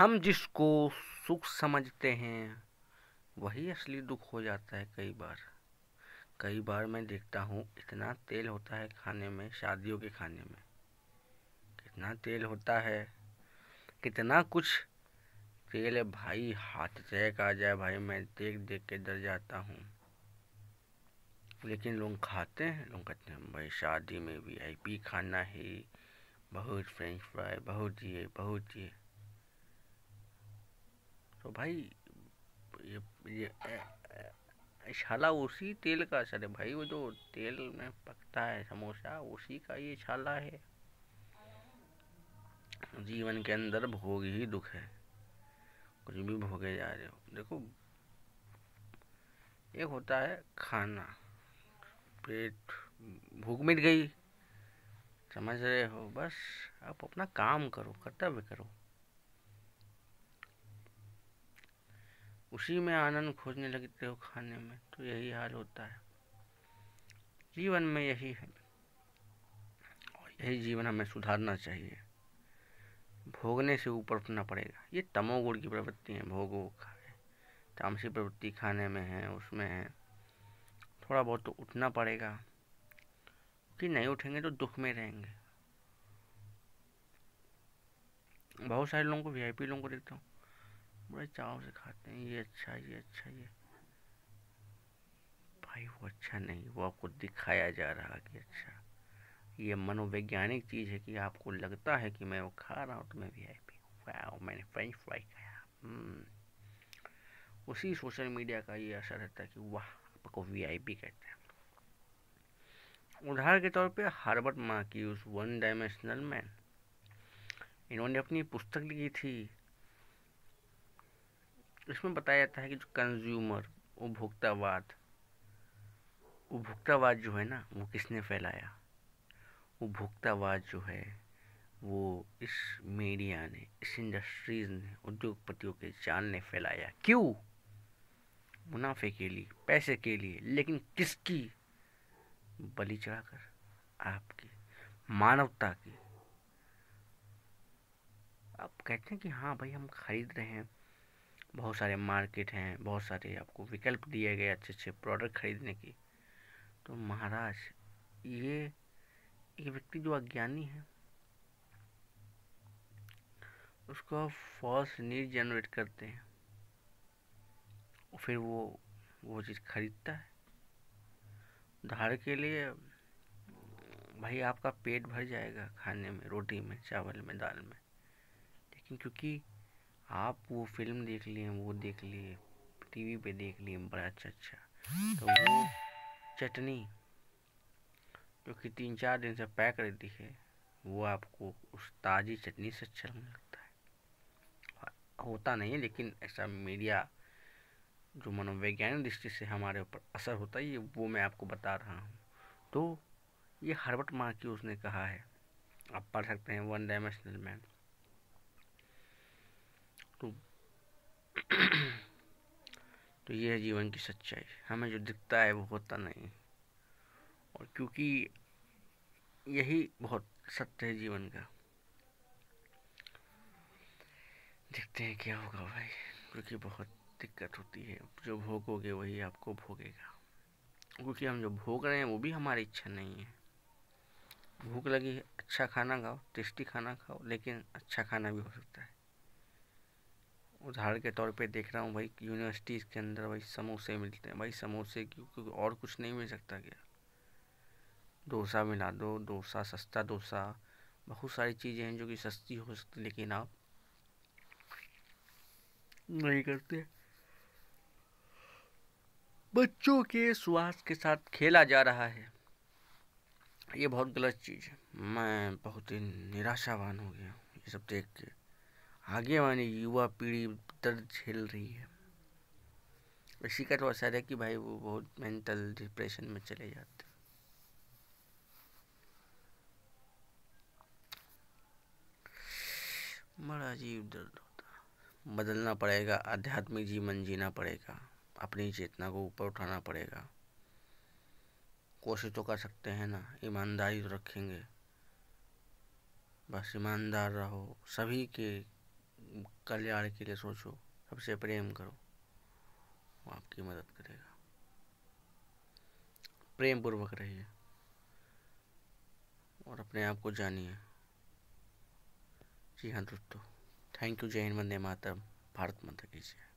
हम जिसको सुख समझते हैं वही असली दुख हो जाता है कई बार कई बार मैं देखता हूँ इतना तेल होता है खाने में शादियों के खाने में कितना तेल होता है कितना कुछ तेल भाई हाथ चेक आ जाए भाई मैं देख देख के डर जाता हूँ लेकिन लोग खाते हैं लोग कहते हैं भाई शादी में वी आई पी खाना ही बहुत फ्रेंच फ्राई बहुत ये बहुत ये तो भाई ये, ये छाला उसी तेल का असर है भाई वो जो तेल में पकता है समोसा उसी का ये छाला है जीवन के अंदर भोग ही दुख है कुछ भी भोगे जा रहे हो देखो एक होता है खाना पेट भूख मिट गई समझ रहे हो बस आप अपना काम करो कर्तव्य करो उसी में आनंद खोजने लगते हो खाने में तो यही हाल होता है जीवन में यही है और यही जीवन हमें सुधारना चाहिए भोगने से ऊपर उठना पड़ेगा ये तमोगुण की प्रवृत्ति है भोगो खाए तामसी प्रवृत्ति खाने में है उसमें है थोड़ा बहुत तो उठना पड़ेगा कि नहीं उठेंगे तो दुख में रहेंगे बहुत सारे लोगों को वीआईपी लोगों को देखता हूँ बड़े चाव से खाते हैं ये अच्छा ये अच्छा ये भाई वो अच्छा नहीं वो आपको दिखाया जा रहा है कि अच्छा ये मनोवैज्ञानिक चीज़ है कि आपको लगता है कि मैं वो खा रहा हूँ तो मैं भी आई पी हूँ मैंने फ्रेंच फ्राई खाया हम्म। उसी सोशल मीडिया का ये असर रहता है कि वाह आपको वी आई पी कहते हैं उदाहरण के तौर पे Herbert Marcuse one dimensional man इन्होंने अपनी पुस्तक लिखी थी इसमें बताया जाता है कि जो कंज्यूमर उपभोक्तावाद उपभोक्तावाद जो है ना वो किसने फैलाया उपभोक्तावाद जो है वो इस मीडिया ने इस इंडस्ट्रीज ने उद्योगपतियों के जान ने फैलाया क्यों मुनाफे के लिए पैसे के लिए लेकिन किसकी बलि चढ़ाकर आपकी मानवता की आप कहते हैं कि हाँ भाई हम खरीद रहे हैं बहुत सारे मार्केट हैं बहुत सारे आपको विकल्प दिए गए अच्छे अच्छे प्रोडक्ट खरीदने की तो महाराज ये एक व्यक्ति जो अज्ञानी है उसको फॉल्स नीड जनरेट करते हैं और फिर वो वो चीज़ खरीदता है धार के लिए भाई आपका पेट भर जाएगा खाने में रोटी में चावल में दाल में लेकिन क्योंकि आप वो फिल्म देख लिए वो देख लिए टीवी पे देख लिए बड़ा अच्छा अच्छा तो वो चटनी जो कि तीन चार दिन से पैक रहती है वो आपको उस ताज़ी चटनी से अच्छा लगने लगता है होता नहीं है लेकिन ऐसा मीडिया जो मनोवैज्ञानिक दृष्टि से हमारे ऊपर असर होता है ये वो मैं आपको बता रहा हूँ तो ये हर्बर्ट मार्की उसने कहा है आप पढ़ सकते हैं वन डायमेंशनल मैन तो तो ये है जीवन की सच्चाई हमें जो दिखता है वो होता नहीं और क्योंकि यही बहुत सत्य है जीवन का देखते हैं क्या होगा भाई क्योंकि बहुत दिक्कत होती है जो भोगोगे वही आपको भोगेगा क्योंकि हम जो भोग रहे हैं वो भी हमारी इच्छा नहीं है भूख लगी अच्छा खाना खाओ टेस्टी खाना खाओ लेकिन अच्छा खाना भी हो सकता है उदाहरण के तौर पे देख रहा हूँ भाई यूनिवर्सिटीज़ के अंदर भाई समोसे मिलते हैं भाई समोसे क्योंकि और कुछ नहीं मिल सकता क्या डोसा मिला दो डोसा सस्ता डोसा बहुत सारी चीज़ें हैं जो कि सस्ती हो सकती लेकिन आप नहीं करते बच्चों के स्वास्थ्य के साथ खेला जा रहा है ये बहुत गलत चीज़ है मैं बहुत ही निराशावान हो गया ये सब देख के आगे वाली युवा पीढ़ी दर्द झेल रही है इसी का तो असर है कि भाई वो बहुत मेंटल डिप्रेशन में चले जाते बड़ा अजीब दर्द होता बदलना पड़ेगा आध्यात्मिक जीवन जीना पड़ेगा अपनी चेतना को ऊपर उठाना पड़ेगा कोशिश तो कर सकते हैं ना ईमानदारी तो रखेंगे बस ईमानदार रहो सभी के कल्याण के लिए सोचो सबसे प्रेम करो वो आपकी मदद करेगा प्रेम पूर्वक रहिए और अपने आप को जानिए जी हाँ दोस्तों थैंक यू जय हिंद वंदे मातरम भारत माता की